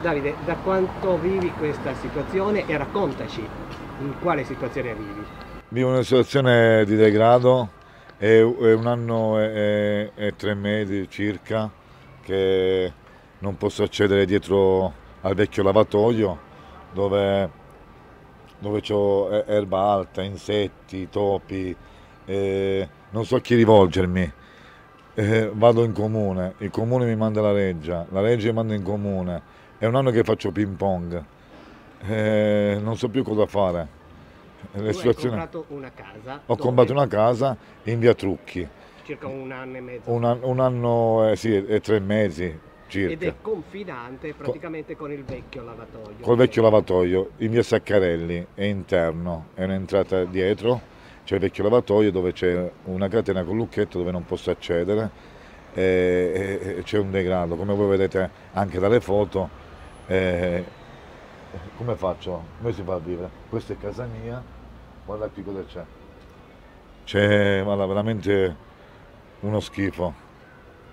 Davide, da quanto vivi questa situazione e raccontaci in quale situazione vivi? Vivo una situazione di degrado, è, un anno e, tre mesi circa che non posso accedere dietro al vecchio lavatoio dove, dove ho erba alta, insetti, topi, eh, non so a chi rivolgermi. Eh, vado in comune, il comune mi manda la legge, la legge mi manda in comune, è un anno che faccio ping pong, eh, non so più cosa fare. Le tu situazioni... Hai comprato una casa? Ho comprato una casa in via Trucchi. Circa un anno e mezzo? Un, an un anno eh, sì, e tre mesi circa. Ed è confinante praticamente Co con il vecchio lavatoio. Col vecchio lavatoio, in via Saccarelli, è interno, è un'entrata dietro c'è il vecchio lavatoio dove c'è una catena con lucchetto dove non posso accedere eh, e, c'è un degrado come voi vedete anche dalle foto eh, come faccio? Come si fa a vivere? Questa è casa mia, guarda qui cosa c'è. C'è, guarda, veramente uno schifo.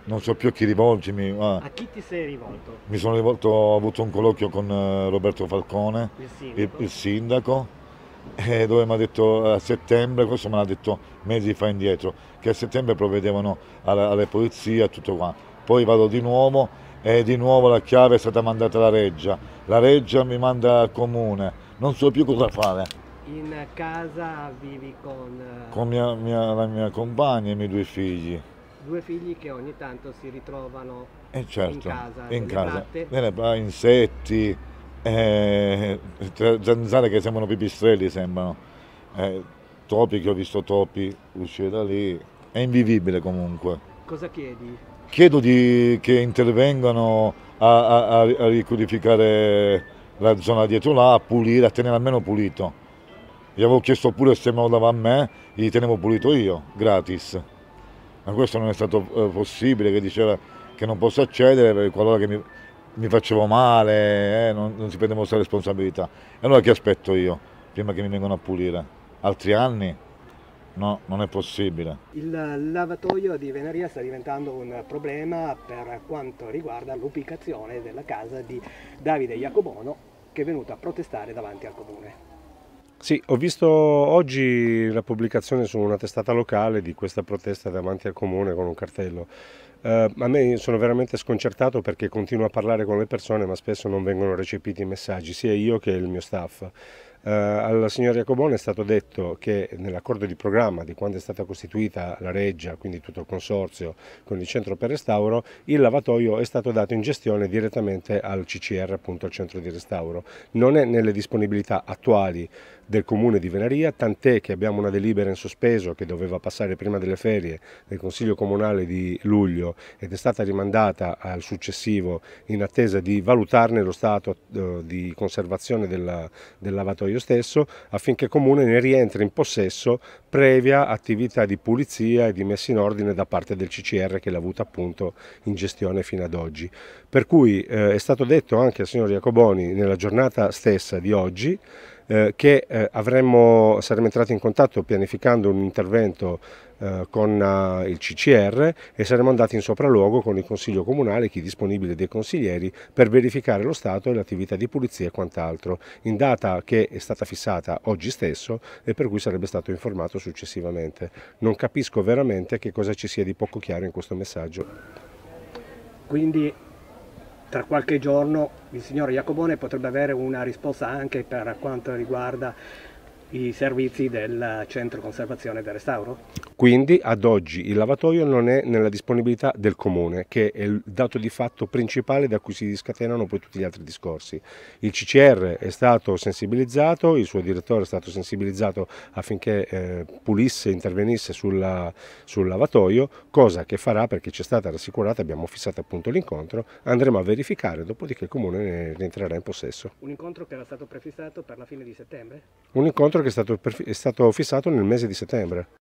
Non so più a chi rivolgermi. Ah, a chi ti sei rivolto? Mi sono rivolto, ho avuto un colloquio con eh, Roberto Falcone, il sindaco, il, il sindaco eh, dove mi ha detto a settembre, questo me l'ha detto mesi fa indietro, che a settembre provvedevano alla, alle polizie, e tutto qua. Poi vado di nuovo e di nuovo la chiave è stata mandata alla reggia. La reggia mi manda al comune, non so più cosa fare. In casa vivi con... Eh, con mia, mia, la mia compagna e i miei due figli. Due figli che ogni tanto si ritrovano eh certo, in casa. In casa. Platte. insetti, eh, zanzare che sembrano pipistrelli, sembrano. Eh, topi che ho visto topi uscire da lì. È invivibile comunque. Cosa chiedi? Chiedo di, che intervengano a, a, a, ricurificare la zona dietro là, a pulire, a tenere almeno pulito. Gli avevo chiesto pure se me lo dava a me, gli tenevo pulito io, gratis. Ma questo non è stato eh, possibile, che diceva che non posso accedere per qualora che mi, mi facevo male, eh, non, non si prendeva la responsabilità. E allora che aspetto io prima che mi vengano a pulire? Altri anni? No, non è possibile. Il lavatoio di Venaria sta diventando un problema per quanto riguarda l'ubicazione della casa di Davide Iacobono che è venuto a protestare davanti al comune. Sì, ho visto oggi la pubblicazione su una testata locale di questa protesta davanti al comune con un cartello. Uh, a me sono veramente sconcertato perché continuo a parlare con le persone ma spesso non vengono recepiti i messaggi, sia io che il mio staff. Eh, alla signora Iacobone è stato detto che nell'accordo di programma di quando è stata costituita la Reggia, quindi tutto il consorzio con il centro per restauro, il lavatoio è stato dato in gestione direttamente al CCR, appunto al centro di restauro. Non è nelle disponibilità attuali del comune di Venaria, tant'è che abbiamo una delibera in sospeso che doveva passare prima delle ferie del Consiglio Comunale di luglio ed è stata rimandata al successivo in attesa di valutarne lo stato eh, di conservazione della, del lavatoio territorio stesso affinché il Comune ne rientri in possesso previa attività di pulizia e di messa in ordine da parte del CCR che l'ha avuta appunto in gestione fino ad oggi. Per cui eh, è stato detto anche al signor Iacoboni nella giornata stessa di oggi eh, che eh, avremmo, saremmo entrati in contatto pianificando un intervento eh, con eh, il CCR e saremmo andati in sopralluogo con il Consiglio Comunale, chi disponibile dei consiglieri, per verificare lo stato e l'attività di pulizia e quant'altro, in data che è stata fissata oggi stesso e per cui sarebbe stato informato successivamente. Non capisco veramente che cosa ci sia di poco chiaro in questo messaggio. Quindi tra qualche giorno il signor Iacobone potrebbe avere una risposta anche per quanto riguarda i servizi del centro conservazione del restauro. Quindi ad oggi il lavatoio non è nella disponibilità del comune, che è il dato di fatto principale da cui si scatenano poi tutti gli altri discorsi. Il CCR è stato sensibilizzato, il suo direttore è stato sensibilizzato affinché eh, pulisse, intervenisse sulla, sul lavatoio, cosa che farà perché ci è stata rassicurata, abbiamo fissato appunto l'incontro, andremo a verificare, dopodiché il comune ne rientrerà in possesso. Un incontro che era stato prefissato per la fine di settembre? Un incontro che che è stato, è stato fissato nel mese di settembre.